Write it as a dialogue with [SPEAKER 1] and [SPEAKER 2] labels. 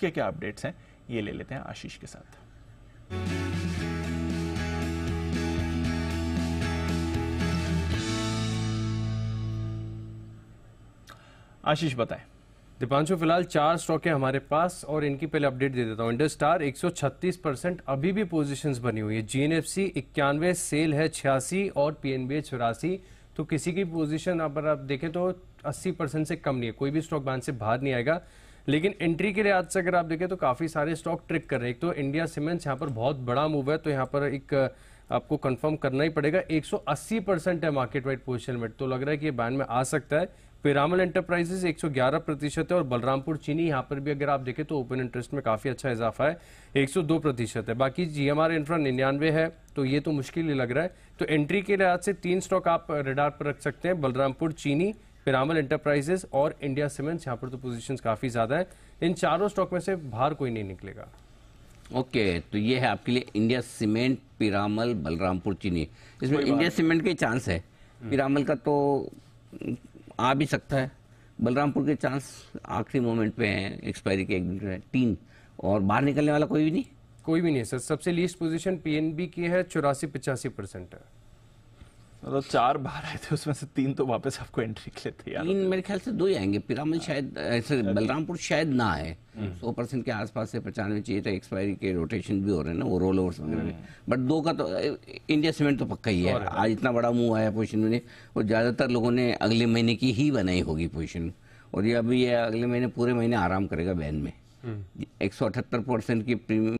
[SPEAKER 1] के क्या अपडेट्स हैं ये ले लेते हैं आशीष के साथ आशीष बताएं दीपांशु फिलहाल चार स्टॉक है हमारे पास और इनकी पहले अपडेट दे देता हूं इंडस स्टार एक परसेंट अभी भी पोजीशंस बनी हुई है जीएनएफसी इक्यानवे सेल है छियासी और पीएनबी चौरासी तो किसी की पोजीशन अगर आप देखें तो 80 परसेंट से कम नहीं है कोई भी स्टॉक बांध से बाहर नहीं आएगा लेकिन एंट्री के लिहाज से अगर आप देखें तो काफ़ी सारे स्टॉक ट्रिक कर रहे हैं एक तो इंडिया सीमेंट्स यहाँ पर बहुत बड़ा मूव है तो यहाँ पर एक आपको कंफर्म करना ही पड़ेगा 180 परसेंट है मार्केट वाइड पोजिशन में तो लग रहा है कि ये बैन में आ सकता है पिरामल एंटरप्राइजेस 111 प्रतिशत है और बलरामपुर चीनी यहाँ पर भी अगर आप देखें तो ओपन इंटरेस्ट में काफ़ी अच्छा इजाफा है 102 प्रतिशत है बाकी जीएमआर इंफ्रा निन्यानवे है तो ये तो मुश्किल ही लग रहा है तो एंट्री के लिहाज से तीन स्टॉक आप रेडार पर रख सकते हैं बलरामपुर चीनी पिरामल इंटरप्राइजेस और इंडिया सीमेंट्स यहाँ पर तो पोजिशन काफ़ी ज़्यादा है इन चारों स्टॉक में से बाहर कोई नहीं निकलेगा
[SPEAKER 2] ओके okay, तो ये है आपके लिए इंडिया सीमेंट पिरामल बलरामपुर चीनी इसमें इंडिया सीमेंट के चांस है हम्म। पिरामल का तो आ भी सकता है बलरामपुर के चांस आखिरी मोमेंट पे हैं एक्सपायरी के एक दिन
[SPEAKER 1] तीन और बाहर निकलने वाला कोई भी नहीं कोई भी नहीं सर सबसे लीस्ट पोजीशन पीएनबी की है चौरासी पचासी परसेंट है मतलब चार बाहर आए थे उसमें से तीन तो वापस आपको एंट्री
[SPEAKER 2] के लिए यार तीन मेरे ख्याल से दो ही आएंगे पिरामिड शायद ऐसे अच्छा। बलरामपुर शायद ना आए हम्म। सौ परसेंट के आसपास से पचानवे चाहिए था एक्सपायरी के रोटेशन भी हो रहे हैं ना वो रोल ओवर्स वगैरह हम्म। बट दो का तो इंडिया सीमेंट तो पक्का ही है आज इतना बड़ा मुंह आया पोजिशन में और ज़्यादातर लोगों ने अगले महीने की ही बनाई होगी पोजिशन और ये अभी ये अगले महीने पूरे महीने आराम करेगा बैन में हम्म। एक परसेंट की प्रीमियम